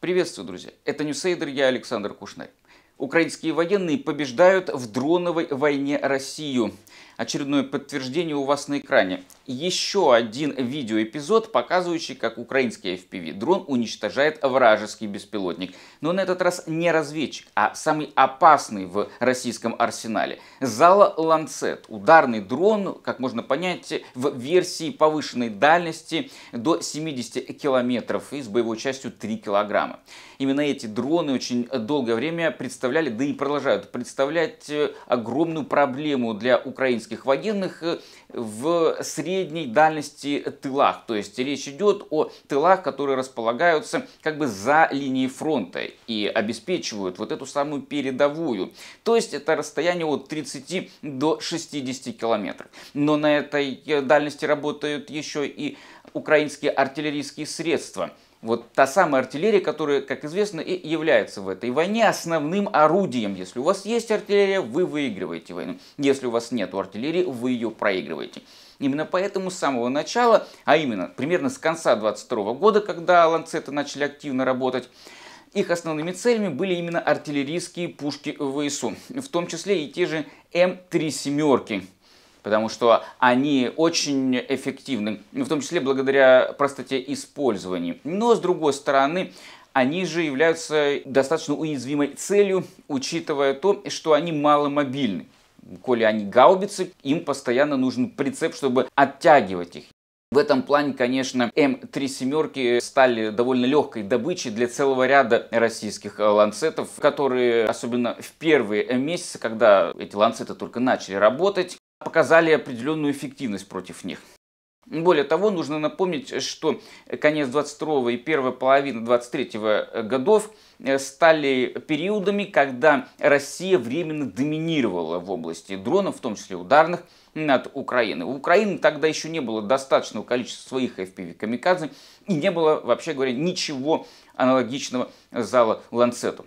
Приветствую, друзья. Это Ньюсейдер, я Александр Кушнай. Украинские военные побеждают в дроновой войне Россию очередное подтверждение у вас на экране. Еще один видеоэпизод, показывающий, как украинский FPV-дрон уничтожает вражеский беспилотник. Но на этот раз не разведчик, а самый опасный в российском арсенале. Зала «Ланцет» — ударный дрон, как можно понять, в версии повышенной дальности до 70 километров и с боевой частью 3 килограмма. Именно эти дроны очень долгое время представляли, да и продолжают представлять э, огромную проблему для украинских украинских военных э, в средней дальности тылах. То есть речь идет о тылах, которые располагаются как бы за линией фронта и обеспечивают вот эту самую передовую. То есть это расстояние от 30 до 60 километров. Но на этой э, дальности работают еще и украинские артиллерийские средства – вот та самая артиллерия, которая, как известно, и является в этой войне основным орудием. Если у вас есть артиллерия, вы выигрываете войну. Если у вас нет артиллерии, вы ее проигрываете. Именно поэтому с самого начала, а именно примерно с конца 22 года, когда ланцеты начали активно работать, их основными целями были именно артиллерийские пушки ВСУ, в том числе и те же М3 «семерки», потому что они очень эффективны, ну, в том числе благодаря простоте использования. Но, с другой стороны, они же являются достаточно уязвимой целью, учитывая то, что они маломобильны. Коли они гаубицы, им постоянно нужен прицеп, чтобы оттягивать их. В этом плане, конечно, М3 семерки стали довольно легкой добычей для целого ряда российских ланцетов, которые, особенно в первые месяцы, когда эти ланцеты только начали работать, показали определенную эффективность против них. Более того, нужно напомнить, что конец 22 и первая половина 23 э, годов э, стали периодами, когда Россия временно доминировала в области дронов, в том числе ударных, над Украиной. У Украины тогда еще не было достаточного количества своих FPV-камикадзе и не было, вообще говоря, ничего аналогичного зала «Ланцету».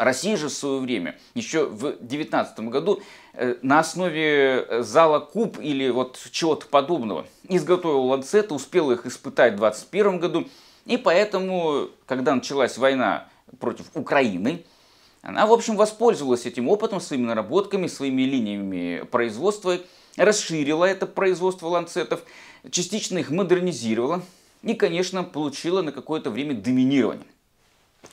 Россия же в свое время, еще в 19 году, э, на основе э, зала Куб или вот чего-то подобного, изготовила ланцеты, успела их испытать в 21 году. И поэтому, когда началась война против Украины, она, в общем, воспользовалась этим опытом, своими наработками, своими линиями производства, расширила это производство ланцетов, частично их модернизировала и, конечно, получила на какое-то время доминирование.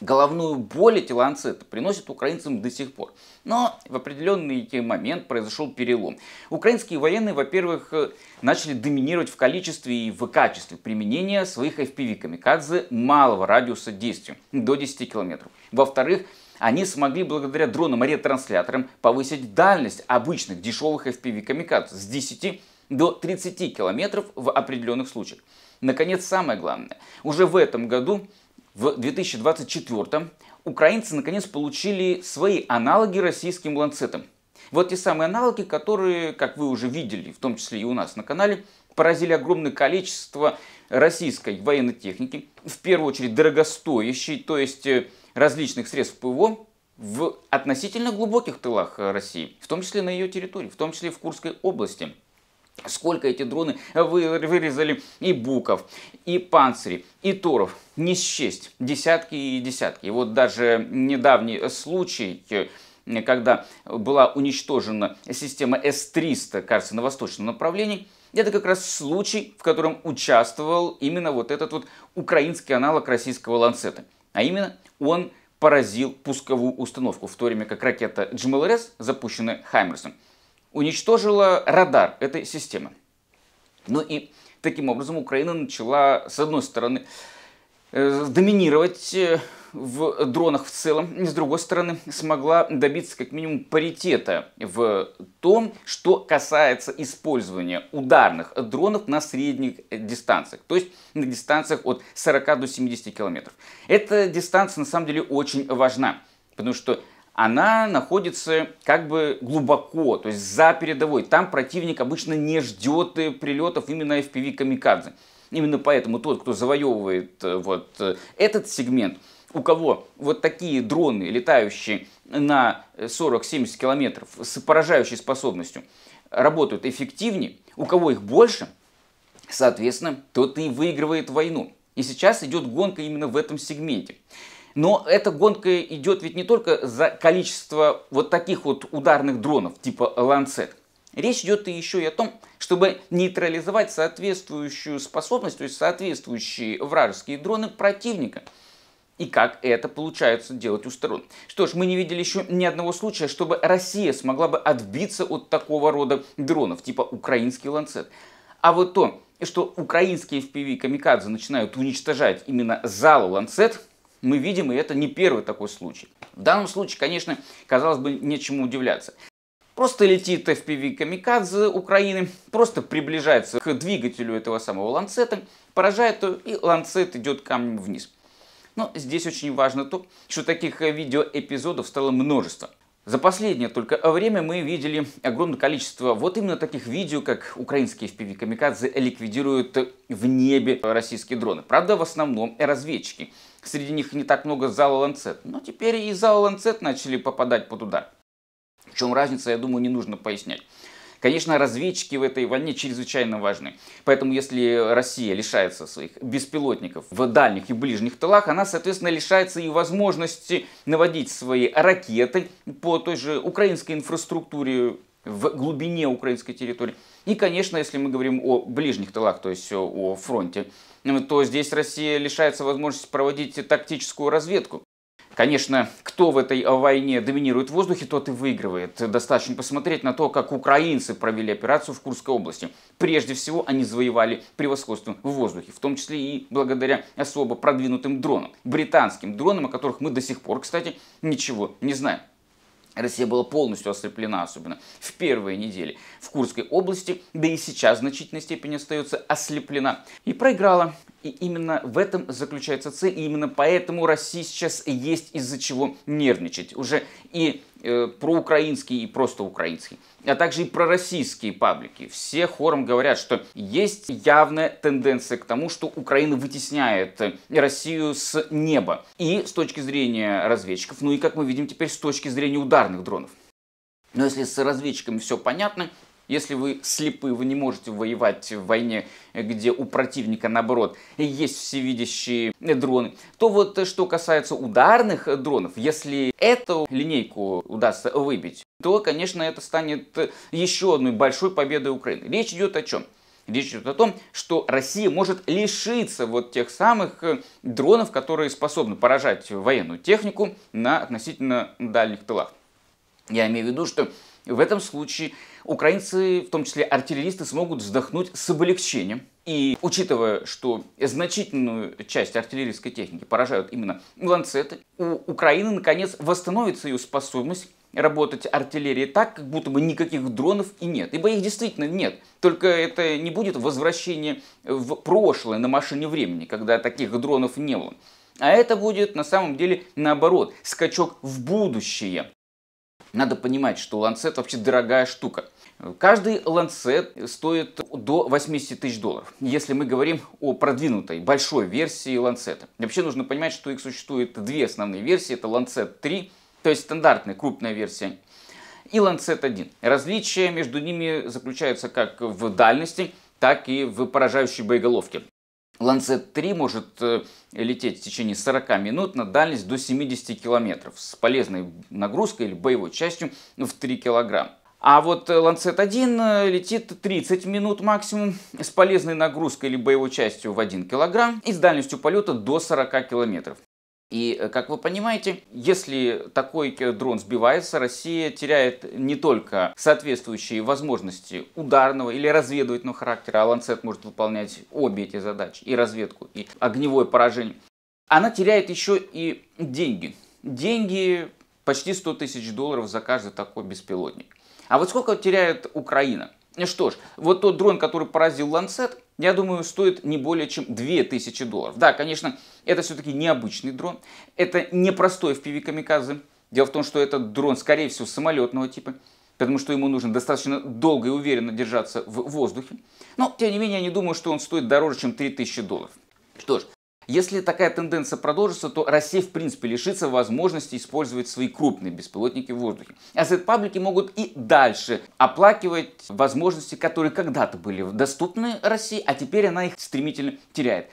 Головную боль эти ланцеты приносят украинцам до сих пор. Но в определенный момент произошел перелом. Украинские военные, во-первых, э, начали доминировать в количестве и в качестве применения своих FPV камикадзе малого радиуса действия, до 10 километров. Во-вторых, они смогли благодаря дронам и ретрансляторам повысить дальность обычных дешевых FPV камикадзе с 10 до 30 километров в определенных случаях. Наконец, самое главное. Уже в этом году в 2024 украинцы наконец получили свои аналоги российским ланцетам. Вот те самые аналоги, которые, как вы уже видели, в том числе и у нас на канале, поразили огромное количество российской военной техники, в первую очередь дорогостоящей, то есть э, различных средств ПВО, в относительно глубоких тылах России, в том числе на ее территории, в том числе в Курской области сколько эти дроны вырезали и буков, и панцирей, и торов. Не счесть. Десятки и десятки. И вот даже недавний случай э, когда была уничтожена система С-300, кажется, на восточном направлении, это как раз случай, в котором участвовал именно вот этот вот украинский аналог российского ланцета. А именно, он поразил пусковую установку, в то время как ракета GMLRS, запущенная Хаймерсом, уничтожила радар этой системы. Ну и таким образом Украина начала, с одной стороны, э, доминировать э, в дронах в целом, с другой стороны, смогла добиться как минимум паритета в том, что касается использования ударных дронов на средних дистанциях, то есть на дистанциях от 40 до 70 километров. Эта дистанция на самом деле очень важна, потому что она находится как бы глубоко, то есть за передовой. Там противник обычно не ждет э, прилетов именно FPV камикадзе. Именно поэтому тот, кто завоевывает э, вот э, этот сегмент, у кого вот такие дроны, летающие на 40-70 километров с поражающей способностью, работают эффективнее, у кого их больше, соответственно, тот и выигрывает войну. И сейчас идет гонка именно в этом сегменте. Но эта гонка идет ведь не только за количество вот таких вот ударных дронов типа «Ланцет». Речь идет и еще и о том, чтобы нейтрализовать соответствующую способность, то есть соответствующие вражеские дроны противника. И как это получается делать у сторон. Что ж, мы не видели еще ни одного случая, чтобы Россия смогла бы отбиться от такого рода дронов, типа украинский ланцет. А вот то, что украинские FPV-камикадзе начинают уничтожать именно залу ланцет – мы видим, и это не первый такой случай. В данном случае, конечно, казалось бы, нечему удивляться. Просто летит FPV Камикадзе Украины, просто приближается к двигателю этого самого ланцета, поражает ее, и ланцет идет камнем вниз. Но здесь очень важно то, что таких э, видеоэпизодов стало множество. За последнее только время мы видели огромное количество вот именно таких видео, как украинские FPV камикадзе ликвидируют в небе российские дроны. Правда, в основном разведчики. Среди них не так много зала «Ланцет». Но теперь и зал «Ланцет» начали попадать под удар. В чем разница, я думаю, не нужно пояснять. Конечно, разведчики в этой войне чрезвычайно важны. Поэтому, если Россия лишается своих беспилотников в дальних и ближних тылах, она, соответственно, лишается и возможности наводить свои ракеты по той же украинской инфраструктуре в глубине украинской территории. И, конечно, если мы говорим о ближних тылах, то есть о фронте, то здесь Россия лишается возможности проводить тактическую разведку. Конечно, кто в этой войне доминирует в воздухе, тот и выигрывает. Достаточно посмотреть на то, как украинцы провели операцию в Курской области. Прежде всего, они завоевали превосходство в воздухе, в том числе и благодаря особо продвинутым дронам, британским дронам, о которых мы до сих пор, кстати, ничего не знаем. Россия была полностью ослеплена, особенно в первые недели. В Курской области, да и сейчас в значительной степени остается ослеплена. И проиграла. И именно в этом заключается цель. И именно поэтому Россия сейчас есть из-за чего нервничать. Уже и э, проукраинский и просто украинские, а также и пророссийские паблики, все хором говорят, что есть явная тенденция к тому, что Украина вытесняет э, Россию с неба. И с точки зрения разведчиков, ну и как мы видим теперь с точки зрения ударных дронов. Но если с разведчиками все понятно, если вы слепы, вы не можете воевать в войне, где у противника, наоборот, есть всевидящие дроны, то вот э, что касается ударных дронов, если эту линейку удастся выбить, то, конечно, это станет э, еще одной большой победой Украины. Речь идет о чем? Речь идет о том, что Россия может лишиться вот тех самых э, дронов, которые способны поражать военную технику на относительно дальних тылах. Я имею в виду, что в этом случае украинцы, в том числе артиллеристы, смогут вздохнуть с облегчением. И учитывая, что значительную часть артиллерийской техники поражают именно ланцеты, у Украины, наконец, восстановится ее способность работать артиллерией так, как будто бы никаких дронов и нет. Ибо их действительно нет. Только это не будет возвращение в прошлое на машине времени, когда таких дронов не было. А это будет на самом деле наоборот, скачок в будущее. Надо понимать, что ланцет вообще дорогая штука. Каждый ланцет стоит до 80 тысяч долларов, если мы говорим о продвинутой, большой версии ланцета. Вообще нужно понимать, что их существует две основные версии. Это ланцет 3, то есть стандартная крупная версия, и ланцет 1. Различия между ними заключаются как в дальности, так и в поражающей боеголовке. Ланцет-3 может э, лететь в течение 40 минут на дальность до 70 километров с полезной нагрузкой или боевой частью в 3 килограмма. А вот э, Ланцет-1 э, летит 30 минут максимум с полезной нагрузкой или боевой частью в 1 килограмм и с дальностью полета до 40 километров. И, э, как вы понимаете, если такой э, дрон сбивается, Россия теряет не только соответствующие возможности ударного или разведывательного характера, а Ланцет может выполнять обе эти задачи, и разведку, и огневое поражение, она теряет еще и деньги. Деньги почти 100 тысяч долларов за каждый такой беспилотник. А вот сколько теряет Украина? Ну Что ж, вот тот дрон, который поразил Ланцет, я думаю, стоит не более чем 2000 долларов. Да, конечно, это все-таки необычный дрон, это непростой в пиве камикадзе. Дело в том, что этот дрон, скорее всего, самолетного типа, потому что ему нужно достаточно долго и уверенно держаться в воздухе. Но, тем не менее, я не думаю, что он стоит дороже, чем 3000 долларов. Что ж, если такая тенденция продолжится, то Россия в принципе лишится возможности использовать свои крупные беспилотники в воздухе. А Z-паблики могут и дальше оплакивать возможности, которые когда-то были доступны России, а теперь она их стремительно теряет.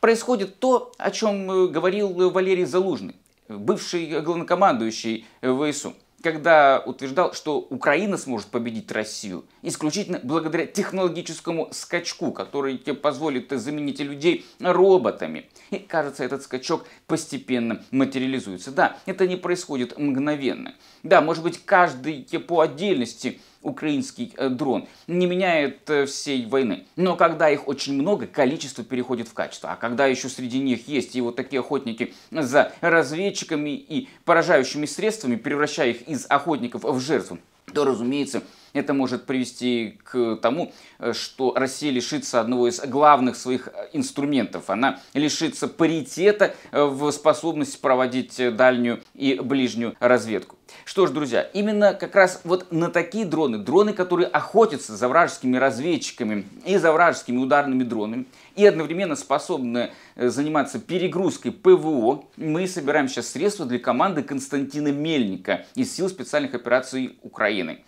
Происходит то, о чем э, говорил Валерий Залужный бывший главнокомандующий ВСУ когда утверждал, что Украина сможет победить Россию исключительно благодаря технологическому скачку, который позволит заменить людей роботами. И кажется, этот скачок постепенно материализуется. Да, это не происходит мгновенно. Да, может быть, каждый по отдельности украинский э, дрон, не меняет э, всей войны. Но когда их очень много, количество переходит в качество. А когда еще среди них есть и вот такие охотники за разведчиками и поражающими средствами, превращая их из охотников в жертву, то, разумеется, это может привести к тому, э, что Россия лишится одного из главных своих э, инструментов. Она лишится паритета э, в способности проводить дальнюю и ближнюю разведку. Что ж, друзья, именно как раз вот на такие дроны, дроны, которые охотятся за вражескими разведчиками и за вражескими ударными дронами, и одновременно способны заниматься перегрузкой ПВО, мы собираем сейчас средства для команды Константина Мельника из сил специальных операций Украины.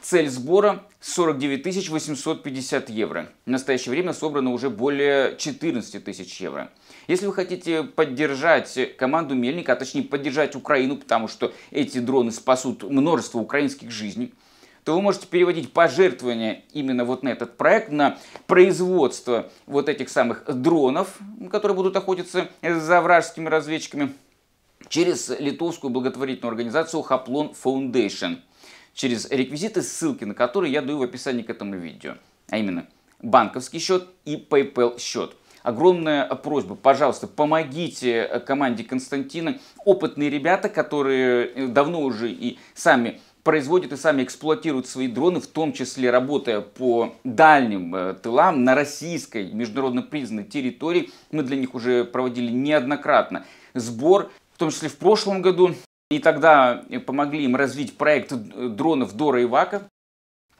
Цель сбора 49 850 евро. В настоящее время собрано уже более 14 тысяч евро. Если вы хотите поддержать команду Мельника, а точнее поддержать Украину, потому что эти дроны спасут множество украинских жизней, то вы можете переводить пожертвования именно вот на этот проект, на производство вот этих самых дронов, которые будут охотиться за вражескими разведчиками, через литовскую благотворительную организацию Хаплон Foundation – через реквизиты, ссылки на которые я даю в описании к этому видео. А именно, банковский счет и PayPal счет огромная просьба. Пожалуйста, помогите э, команде Константина. Опытные ребята, которые э, давно уже и сами производят и сами эксплуатируют свои дроны, в том числе работая по дальним э, тылам на российской международно признанной территории. Мы для них уже проводили неоднократно сбор, в том числе в прошлом году и тогда помогли им развить проект дронов Дора и Вака,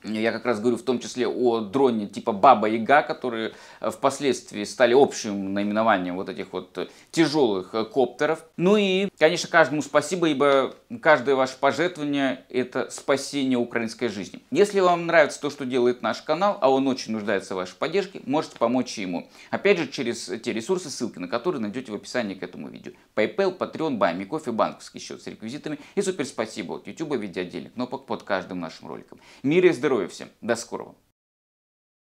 я как раз говорю в том числе о дроне типа Баба Яга, которые э, впоследствии стали общим наименованием вот этих вот тяжелых э, коптеров. Ну и, конечно, каждому спасибо, ибо каждое ваше пожертвование – это спасение украинской жизни. Если вам нравится то, что делает наш канал, а он очень нуждается в вашей поддержке, можете помочь ему. Опять же, через те ресурсы, ссылки на которые найдете в описании к этому видео. PayPal, Patreon, Бами, Кофе, банковский счет с реквизитами и супер спасибо от YouTube в виде отдельных кнопок под каждым нашим роликом. Мир и здоровье! героев всем. До скорого.